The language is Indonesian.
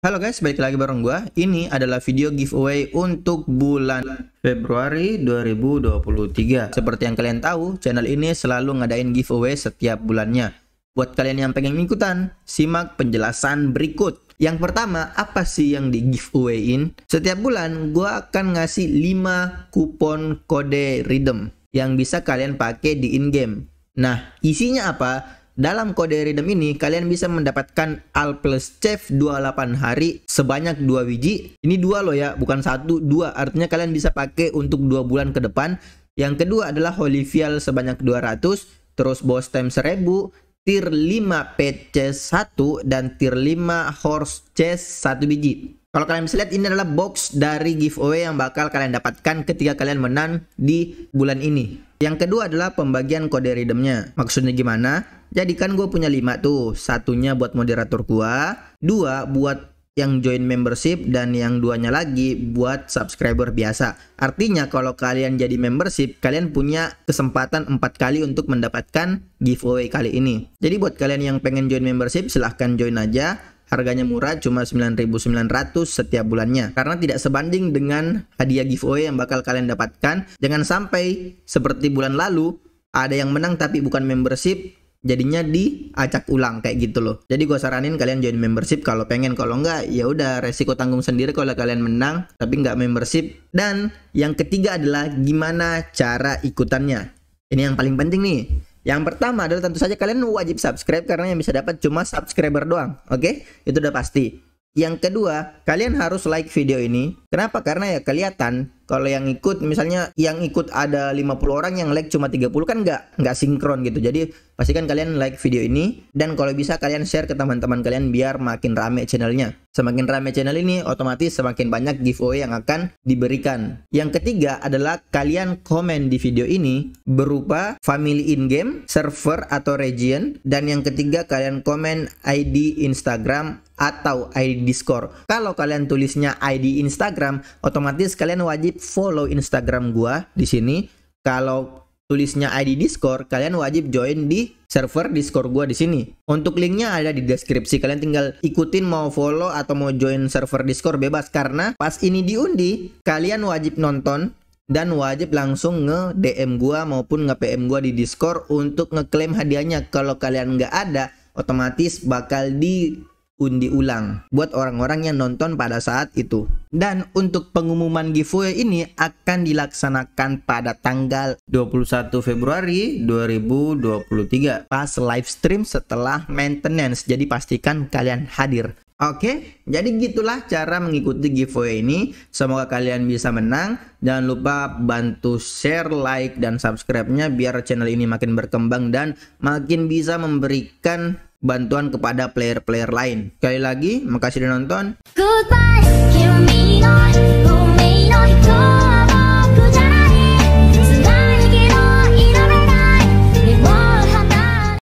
Halo guys, balik lagi bareng gua. Ini adalah video giveaway untuk bulan Februari 2023. Seperti yang kalian tahu, channel ini selalu ngadain giveaway setiap bulannya. Buat kalian yang pengen ikutan, simak penjelasan berikut. Yang pertama, apa sih yang di giveaway-in? Setiap bulan gua akan ngasih 5 kupon kode rhythm yang bisa kalian pakai di in-game. Nah, isinya apa? Dalam kode redeem ini, kalian bisa mendapatkan AL plus Chef 28 hari sebanyak 2 biji. Ini dua loh ya, bukan satu, dua. Artinya kalian bisa pakai untuk dua bulan ke depan. Yang kedua adalah Holy Vial sebanyak 200, terus Boss Time 1000, Tier 5 PC 1, dan Tier 5 Horse Chest 1 biji. Kalau kalian bisa lihat ini adalah box dari giveaway yang bakal kalian dapatkan ketika kalian menang di bulan ini. Yang kedua adalah pembagian kode redeemnya. Maksudnya gimana? Jadi kan gue punya 5 tuh. Satunya buat moderator gue. Dua buat yang join membership dan yang duanya lagi buat subscriber biasa. Artinya kalau kalian jadi membership, kalian punya kesempatan empat kali untuk mendapatkan giveaway kali ini. Jadi buat kalian yang pengen join membership, silahkan join aja. Harganya murah cuma 9.900 setiap bulannya karena tidak sebanding dengan hadiah giveaway yang bakal kalian dapatkan. Jangan sampai seperti bulan lalu ada yang menang tapi bukan membership jadinya diacak ulang kayak gitu loh. Jadi gue saranin kalian join membership kalau pengen, kalau enggak ya udah resiko tanggung sendiri kalau kalian menang tapi nggak membership. Dan yang ketiga adalah gimana cara ikutannya. Ini yang paling penting nih. Yang pertama adalah tentu saja kalian wajib subscribe karena yang bisa dapat cuma subscriber doang, oke? Okay? Itu udah pasti. Yang kedua, kalian harus like video ini. Kenapa? Karena ya kelihatan kalau yang ikut misalnya yang ikut ada 50 orang yang like cuma 30 kan nggak nggak sinkron gitu jadi pastikan kalian like video ini dan kalau bisa kalian share ke teman-teman kalian biar makin rame channelnya semakin rame channel ini otomatis semakin banyak giveaway yang akan diberikan yang ketiga adalah kalian komen di video ini berupa family in game server atau region dan yang ketiga kalian komen ID Instagram atau ID Discord kalau kalian tulisnya ID Instagram otomatis kalian wajib follow Instagram gua di sini. Kalau tulisnya ID Discord, kalian wajib join di server Discord gua di sini. Untuk linknya ada di deskripsi. Kalian tinggal ikutin mau follow atau mau join server Discord bebas karena pas ini diundi, kalian wajib nonton dan wajib langsung nge DM gua maupun nge PM gua di Discord untuk ngeklaim hadiahnya. Kalau kalian nggak ada, otomatis bakal di undi ulang buat orang-orang yang nonton pada saat itu. Dan untuk pengumuman giveaway ini akan dilaksanakan pada tanggal 21 Februari 2023 pas live stream setelah maintenance. Jadi pastikan kalian hadir. Oke, jadi gitulah cara mengikuti giveaway ini. Semoga kalian bisa menang. Jangan lupa bantu share, like, dan subscribe-nya biar channel ini makin berkembang dan makin bisa memberikan bantuan kepada player-player lain. Sekali lagi, makasih sudah nonton. Goodbye,